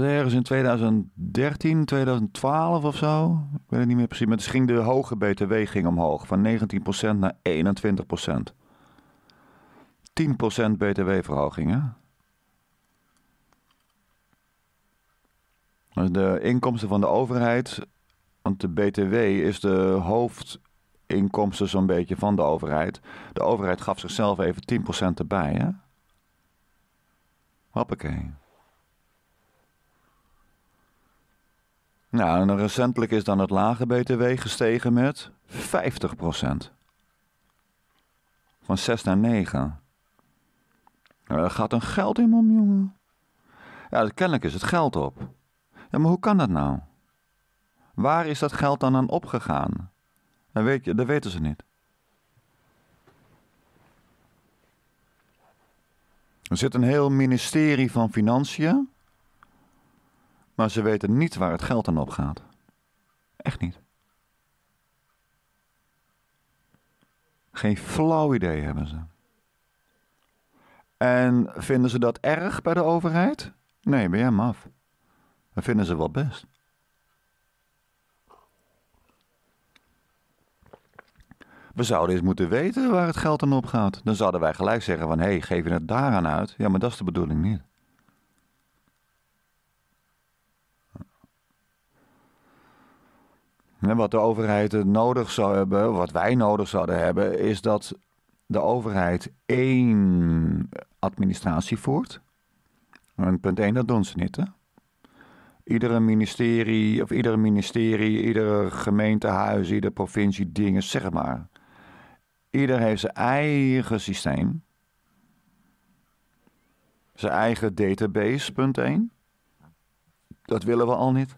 ergens in 2013, 2012 of zo. Ik weet het niet meer precies. Maar dus ging de hoge BTW ging omhoog. Van 19% naar 21%. 10% BTW-verhoging, hè? de inkomsten van de overheid. Want de BTW is de hoofdinkomsten zo'n beetje van de overheid. De overheid gaf zichzelf even 10% erbij, hè? Hoppakee. Nou, en recentelijk is dan het lage BTW gestegen met 50 Van 6 naar 9. Er nou, gaat een geld in om, jongen. Ja, kennelijk is het geld op. Ja, maar hoe kan dat nou? Waar is dat geld dan aan opgegaan? Dat, weet je, dat weten ze niet. Er zit een heel ministerie van Financiën maar ze weten niet waar het geld aan gaat. Echt niet. Geen flauw idee hebben ze. En vinden ze dat erg bij de overheid? Nee, ben jij maf. Dat vinden ze wel best. We zouden eens moeten weten waar het geld aan gaat. Dan zouden wij gelijk zeggen van, hé, hey, geef je het daaraan uit? Ja, maar dat is de bedoeling niet. Wat de overheid nodig zou hebben, wat wij nodig zouden hebben, is dat de overheid één administratie voert. En punt één, dat doen ze niet. Hè? Iedere ministerie, of iedere ministerie, iedere gemeentehuis, iedere provincie, dingen, zeg maar. Ieder heeft zijn eigen systeem. Zijn eigen database, punt één. Dat willen we al niet.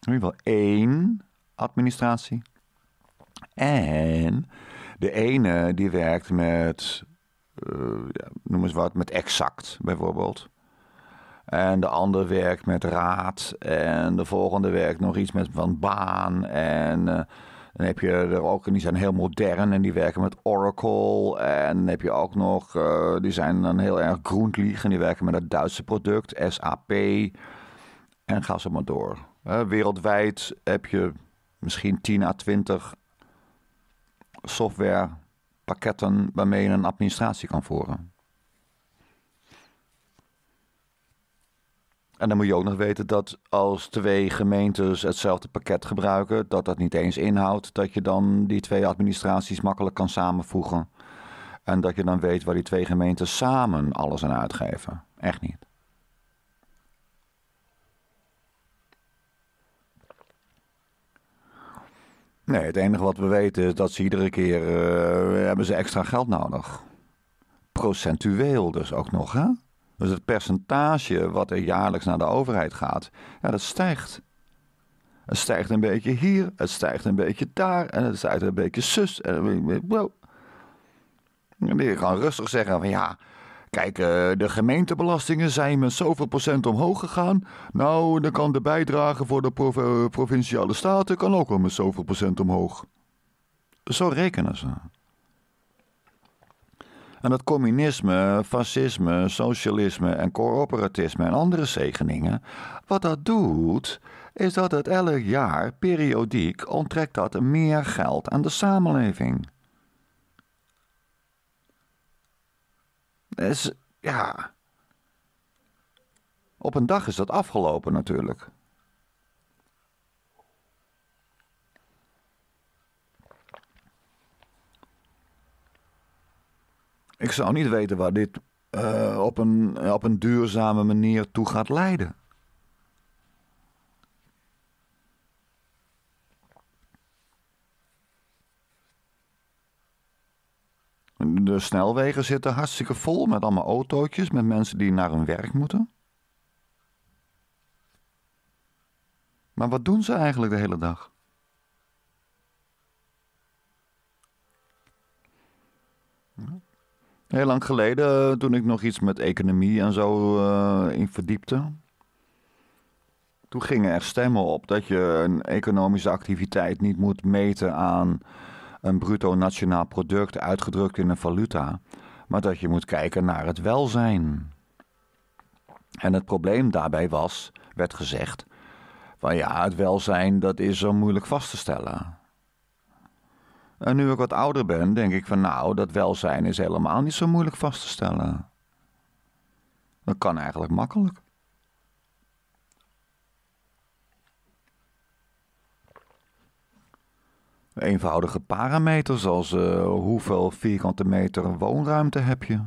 In ieder geval één administratie. En de ene die werkt met, eh, noem eens wat, met exact bijvoorbeeld. En de ander werkt met raad. En de volgende werkt nog iets met van baan. En eh, dan heb je er ook, en die zijn heel modern en die werken met Oracle. En dan heb je ook nog, eh, die zijn dan heel erg Grundlig en die werken met het Duitse product, SAP. En ga zo maar door. wereldwijd heb je misschien 10 à 20 softwarepakketten waarmee je een administratie kan voeren. En dan moet je ook nog weten dat als twee gemeentes hetzelfde pakket gebruiken, dat dat niet eens inhoudt dat je dan die twee administraties makkelijk kan samenvoegen. En dat je dan weet waar die twee gemeenten samen alles aan uitgeven. Echt niet. Nee, het enige wat we weten is dat ze iedere keer eh, hebben ze extra geld nodig. Procentueel dus ook nog, hè? Dus het percentage wat er jaarlijks naar de overheid gaat, ja, dat stijgt. Het stijgt een beetje hier, het stijgt een beetje daar, en het stijgt een beetje zus. En, Dan en je gewoon rustig zeggen van ja, Kijk, eh, de gemeentebelastingen zijn met zoveel procent omhoog gegaan. Nou, dan kan de bijdrage voor de eh, provinciale staten kan ook wel met zoveel procent omhoog. Zo rekenen ze. En dat communisme, fascisme, socialisme en corporatisme en andere zegeningen, wat dat doet, is dat het elk jaar periodiek onttrekt dat meer geld aan de samenleving. Eh, ja. Op een dag is dat afgelopen natuurlijk. Ik zou niet weten waar dit eh, op, een, op een duurzame manier toe gaat leiden. De snelwegen zitten hartstikke vol met allemaal autootjes, met mensen die naar hun werk moeten. Maar wat doen ze eigenlijk de hele dag? Heel lang geleden, eh, toen ik nog iets met economie en zo uh, in verdiepte, toen gingen er stemmen op dat je een economische activiteit niet moet meten aan een bruto nationaal product uitgedrukt in een valuta, maar dat je moet kijken naar het welzijn. En het probleem daarbij was, werd gezegd, van ja, het welzijn dat is zo moeilijk vast te stellen. En nu ik wat ouder ben, denk ik van nou, dat welzijn is helemaal niet zo moeilijk vast te stellen. Dat kan eigenlijk makkelijk. Eenvoudige parameters zoals eh, hoeveel vierkante meter woonruimte heb je.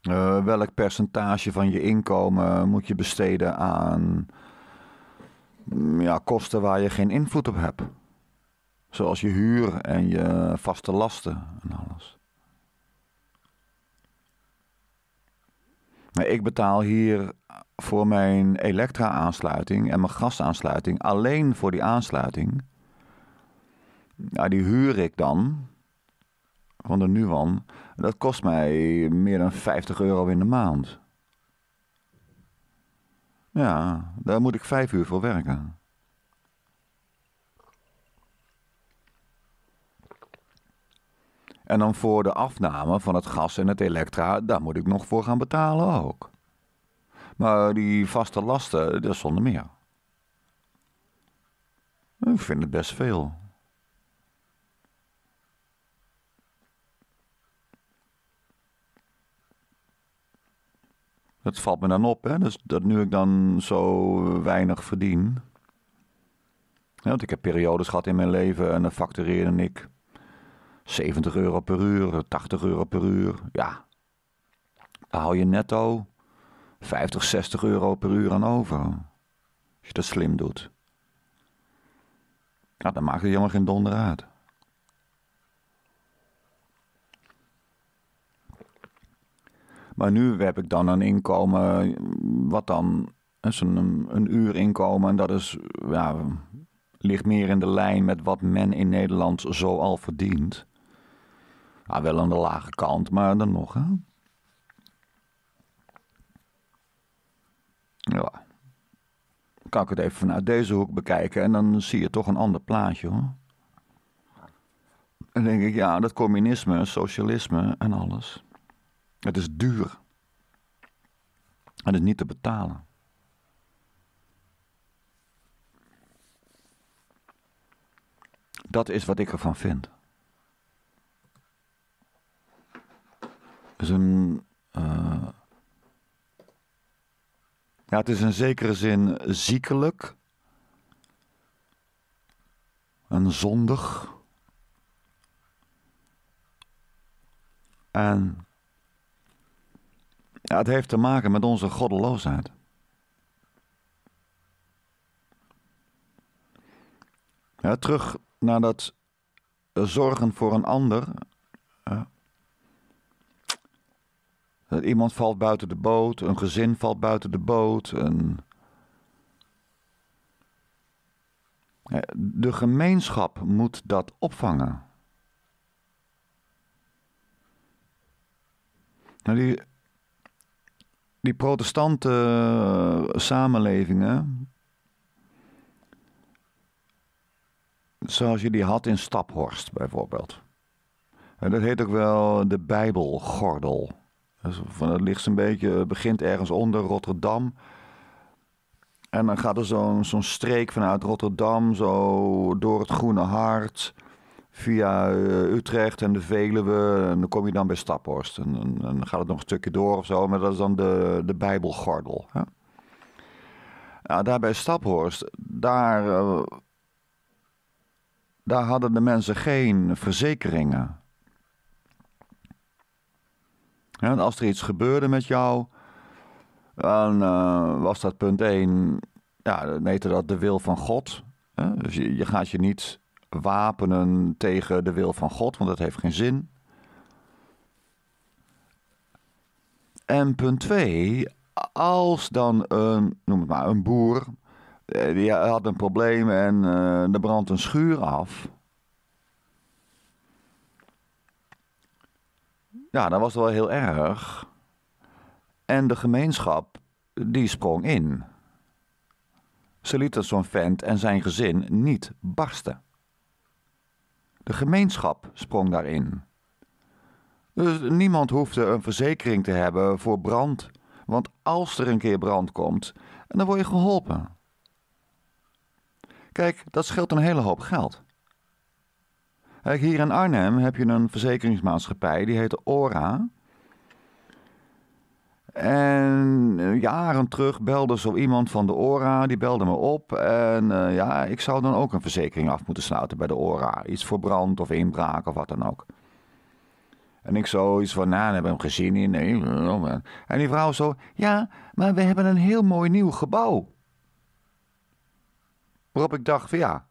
Eh, welk percentage van je inkomen moet je besteden aan mm, ja, kosten waar je geen invloed op hebt? Zoals je huur en je vaste lasten en alles. Nou, ik betaal hier voor mijn elektra-aansluiting en mijn gasaansluiting, alleen voor die aansluiting, die huur ik dan van de Nuwan. Dat kost mij meer dan 50 euro in de maand. Ja, daar moet ik vijf uur voor werken. En dan voor de afname van het gas en het elektra, daar moet ik nog voor gaan betalen ook. Maar die vaste lasten, dat is zonder meer. Ik vind het best veel. Het valt me dan op, hè? Dus dat nu ik dan zo weinig verdien. want ik heb periodes gehad in mijn leven en dan factureerde ik 70 euro per uur, 80 euro per uur. Ja, dan hou je netto 50, 60 euro per uur aan over. Als je dat slim doet. Nou, dan maak je helemaal geen donder uit. Maar nu heb ik dan een inkomen, wat dan is een, een uur inkomen. En dat is, ja, ligt meer in de lijn met wat men in Nederland zo al verdient. Ja, ah, wel aan de lage kant, maar dan nog. Hè? Ja. Kan ik het even vanuit deze hoek bekijken en dan zie je toch een ander plaatje hoor. Dan denk ik, ja, dat communisme, socialisme en alles. Het is duur. Het is niet te betalen. Dat is wat ik ervan vind. is een. Eh, ja, nou, het is in zekere zin ziekelijk. En zondig. En ja, het heeft te maken met onze goddeloosheid. Ja, terug naar dat zorgen voor een ander. Ja. Eh, iemand valt buiten de boot, een gezin valt buiten de boot. Een... Eh, de gemeenschap moet dat opvangen. Nou, die, die protestante eh, samenlevingen, zoals je die had in Staphorst bijvoorbeeld. En dat heet ook wel de Bijbelgordel. Dus van het ligt een beetje, eh, begint ergens onder Rotterdam. En dan gaat er zo'n zo'n streek vanuit Rotterdam, zo door het Groene Hart, via eh, Utrecht en de Veluwe. En dan kom je dan bij Staphorst. En, dan gaat het nog een stukje door of zo, maar dat is dan de, de Bijbelgordel. Hè? Nou, daar bij Staphorst, daar, eh, daar hadden de mensen geen verzekeringen als er iets gebeurde met jou, dan eh, was dat punt 1, ja, dan heette dat de wil van God. Hè? Dus je, gaat je niet wapenen tegen de wil van God, want dat heeft geen zin. En punt 2, als dan een, noem het maar, een boer, eh, die had een probleem en uh, er brandt een schuur af Ja, dat was wel heel erg. En de gemeenschap, die sprong in. Ze lieten zo'n vent en zijn gezin niet barsten. De gemeenschap sprong daarin. Dus niemand hoefde een verzekering te hebben voor brand, want als er een keer brand komt, dan word je geholpen. Kijk, dat scheelt een hele hoop geld hier in Arnhem heb je een verzekeringsmaatschappij, die heet ORA. En eh, jaren terug belde zo iemand van de ORA, die belde me op. En eh, ja, ik zou dan ook een verzekering af moeten sluiten bij de ORA. Iets voor brand of inbraak of wat dan ook. En ik zo iets van, nou, hebben we hem gezien in. En die vrouw zo, ja, maar we hebben een heel mooi nieuw gebouw. Waarop ik dacht van ja,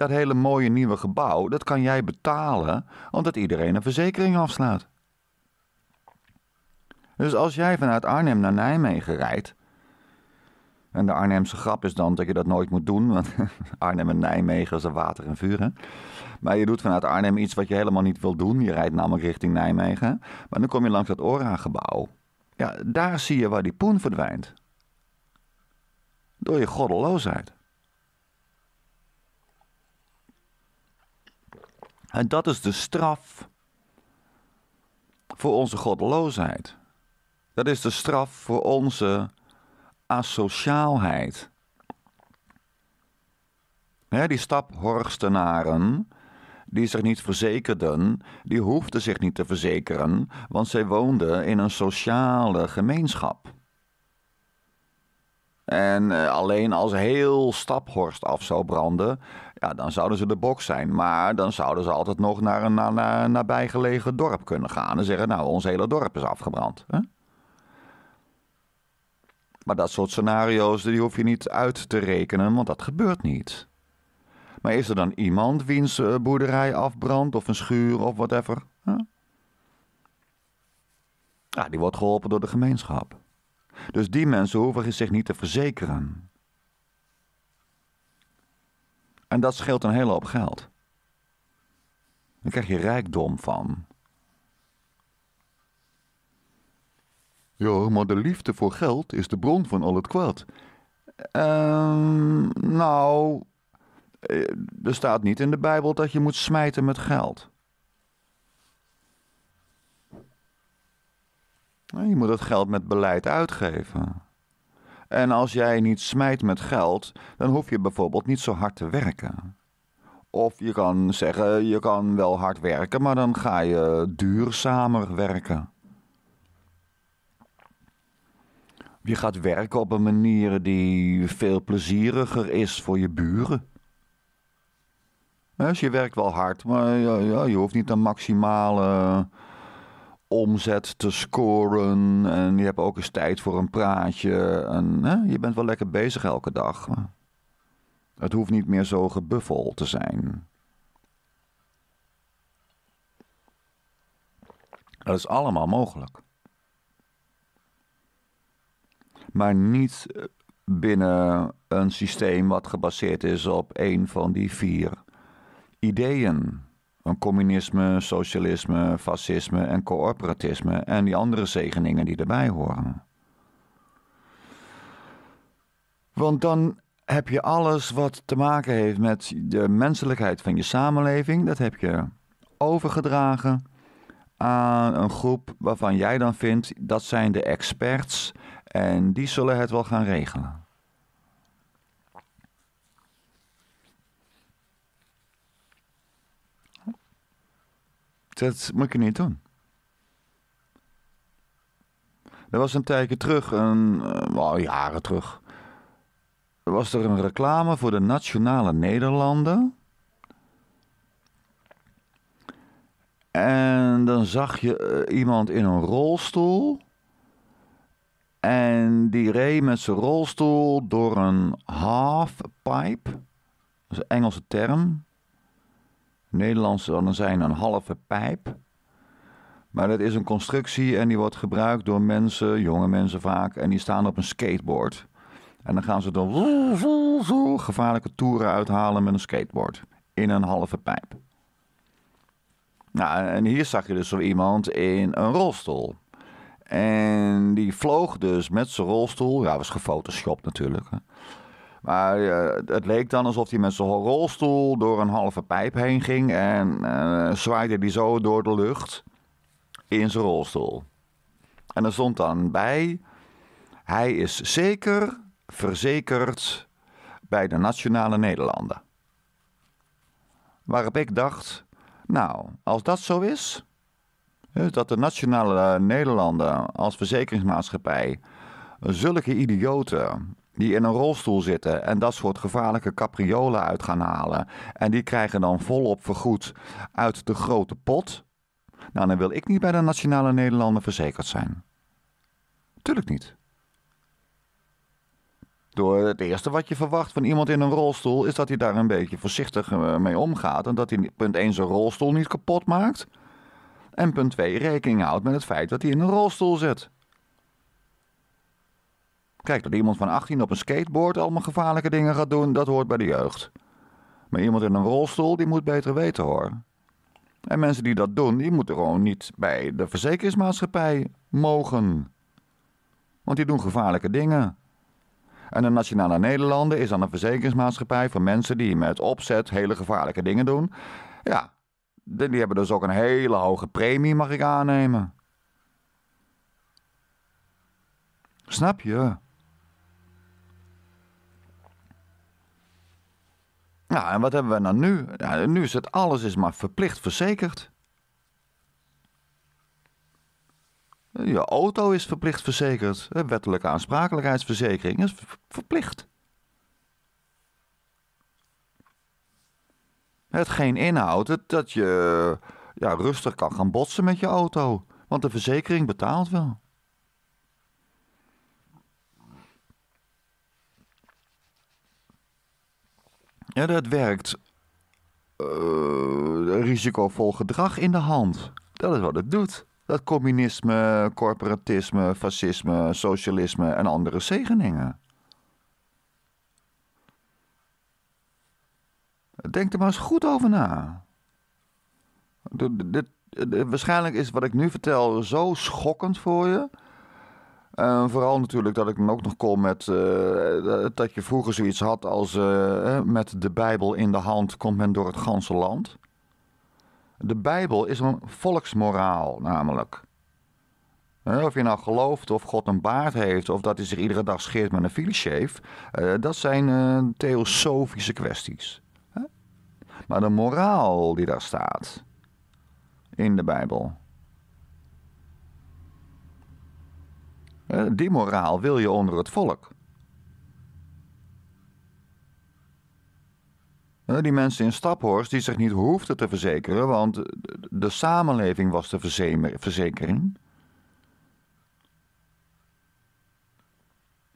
dat hele mooie nieuwe gebouw, dat kan jij betalen omdat iedereen een verzekering afslaat. Dus als jij vanuit Arnhem naar Nijmegen rijdt, en de Arnhemse grap is dan dat je dat nooit moet doen, want [laughs] Arnhem en Nijmegen zijn water en vuur. Maar je doet vanuit Arnhem iets wat je helemaal niet wil doen. Je rijdt namelijk richting Nijmegen, maar dan kom je langs dat ORA-gebouw. Ja, daar zie je waar die poen verdwijnt. Door je goddeloosheid. En dat is de straf voor onze goddeloosheid. Dat is de straf voor onze asociaalheid. die staphorstenaren. die zich niet verzekerden, die hoefden zich niet te verzekeren, want zij woonden in een sociale gemeenschap. En eh, alleen als heel Staphorst af zou branden, ja, dan zouden ze de box zijn. Maar dan zouden ze altijd nog naar een nabijgelegen dorp kunnen gaan en zeggen: Nou, ons hele dorp is afgebrand. Maar dat soort scenario's die hoef je niet uit te rekenen, want dat gebeurt niet. Maar is er dan iemand wiens eh, boerderij afbrandt of een schuur of whatever? Ja, die wordt geholpen door de gemeenschap. Dus die mensen hoeven zich niet te verzekeren. En dat scheelt een hele hoop geld. Dan krijg je rijkdom van. Ja, maar de liefde voor geld is de bron van al het kwaad. Ehm, nou, eh, er staat niet in de Bijbel dat je moet smijten met geld. Je moet dat geld met beleid uitgeven. En als jij niet smijt met geld, dan hoef je bijvoorbeeld niet zo hard te werken. Of je kan zeggen, je kan wel hard werken, maar dan ga je duurzamer werken. Je gaat werken op een manier die veel plezieriger is voor je buren. Dus je werkt wel hard, maar ja, ja, je hoeft niet een maximale omzet te scoren. En je hebt ook eens tijd voor een praatje. En, hè, je bent wel lekker bezig elke dag. Het hoeft niet meer zo gebuffel te zijn. Dat is allemaal mogelijk. Maar niet eh, binnen een systeem wat gebaseerd is op een van die vier ideeën. Van communisme, socialisme, fascisme en corporatisme en die andere zegeningen die erbij horen. Want dan heb je alles wat te maken heeft met de menselijkheid van je samenleving, dat heb je overgedragen aan een groep waarvan jij dan vindt dat zijn de experts en die zullen het wel gaan regelen. dat moet je niet doen. Er was een tijdje terug, een, eh, jaren terug, was er een reclame voor de Nationale Nederlanden. En dan zag je eh, iemand in een rolstoel. En die reed met zijn rolstoel door een halfpipe. Dat is een Engelse term. Nederlandse dan zijn een halve pijp. Maar dat is een constructie en die wordt gebruikt door mensen, jonge mensen vaak, en die staan op een skateboard. En dan gaan ze dan gevaarlijke toeren uithalen met een skateboard. In een halve pijp. Nou, en hier zag je dus zo iemand in een rolstoel. En die vloog dus met zijn rolstoel. Ja, was gefotoshopt natuurlijk. Maar eh, het leek dan alsof hij met zijn rolstoel door een halve pijp heen ging. En eh, zwaaide die zo door de lucht in zijn rolstoel. En er stond dan bij: hij is zeker verzekerd bij de Nationale Nederlanden. Waarop ik dacht: nou, als dat zo is, dat de Nationale Nederlanden als verzekeringsmaatschappij zulke idioten die in een rolstoel zitten en dat soort gevaarlijke capriolen uit gaan halen. En die krijgen dan volop vergoed uit de grote pot. Nou, dan wil ik niet bij de Nationale Nederlanden verzekerd zijn. Tuurlijk niet. Door het eerste wat je verwacht van iemand in een rolstoel is dat hij daar een beetje voorzichtig eh, mee omgaat. En dat hij punt 1 zijn rolstoel niet kapot maakt. En punt 2 rekening houdt met het feit dat hij in een rolstoel zit. Kijk, dat iemand van 18 op een skateboard allemaal gevaarlijke dingen gaat doen, dat hoort bij de jeugd. Maar iemand in een rolstoel, die moet beter weten hoor. En mensen die dat doen, die moeten gewoon niet bij de verzekeringsmaatschappij mogen. Want die doen gevaarlijke dingen. En de Nationale Nederlander is dan een verzekeringsmaatschappij voor mensen die met opzet hele gevaarlijke dingen doen. Ja, die hebben dus ook een hele hoge premie, mag ik aannemen. Snap je? Nou, en wat hebben we nou nu? nu is het alles is maar verplicht verzekerd. Je auto is verplicht verzekerd. Eh, wettelijke aansprakelijkheidsverzekering is verplicht. Hetgeen inhoudt dat je ja, rustig kan gaan botsen met je auto. Want de verzekering betaalt wel. Ja, dat werkt. Eh, risicovol gedrag in de hand. Dat is wat het doet. Dat communisme, corporatisme, fascisme, socialisme en andere zegeningen. Denk er maar eens goed over na. dit, waarschijnlijk is wat ik nu vertel zo schokkend voor je Ehm, vooral natuurlijk dat ik me ook nog kom met eh, eh, dat je vroeger zoiets had als eh, met de Bijbel in de hand komt men door het ganse land. De Bijbel is een volksmoraal namelijk. Of je nou gelooft of God een baard heeft of dat hij zich iedere dag scheert met een fileshave, dat zijn theosofische kwesties. Maar de moraal die daar staat in de Bijbel, Die moraal wil je onder het volk. Die mensen in Staphorst die zich niet hoefden te verzekeren, want de samenleving was de verzekering.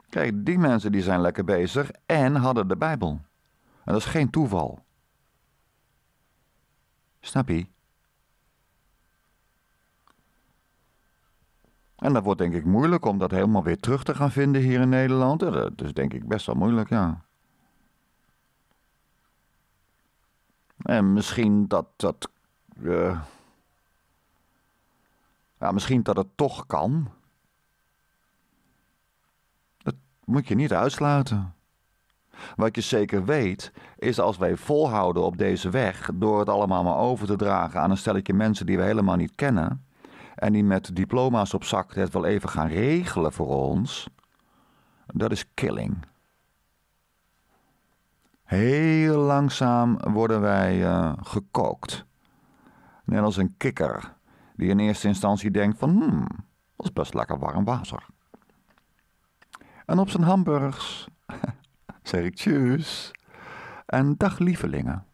Kijk, die mensen die zijn lekker bezig en hadden de Bijbel. En dat is geen toeval. Snap je? En dat wordt denk ik moeilijk om dat helemaal weer terug te gaan vinden hier in Nederland. Dat is denk ik best wel moeilijk, ja. En misschien dat dat. Eh, ja, misschien dat het toch kan. Dat moet je niet uitsluiten. Wat je zeker weet, is als wij volhouden op deze weg, door het allemaal maar over te dragen aan een stelletje mensen die we helemaal niet kennen, en die met diploma's op zak het wel even gaan regelen voor ons, dat is killing. Heel langzaam worden wij uh, gekookt. Net als een kikker die in eerste instantie denkt van hmm, dat is best lekker warm water. En op zijn hamburgers [laughs] zeg ik tjus en dag lievelingen.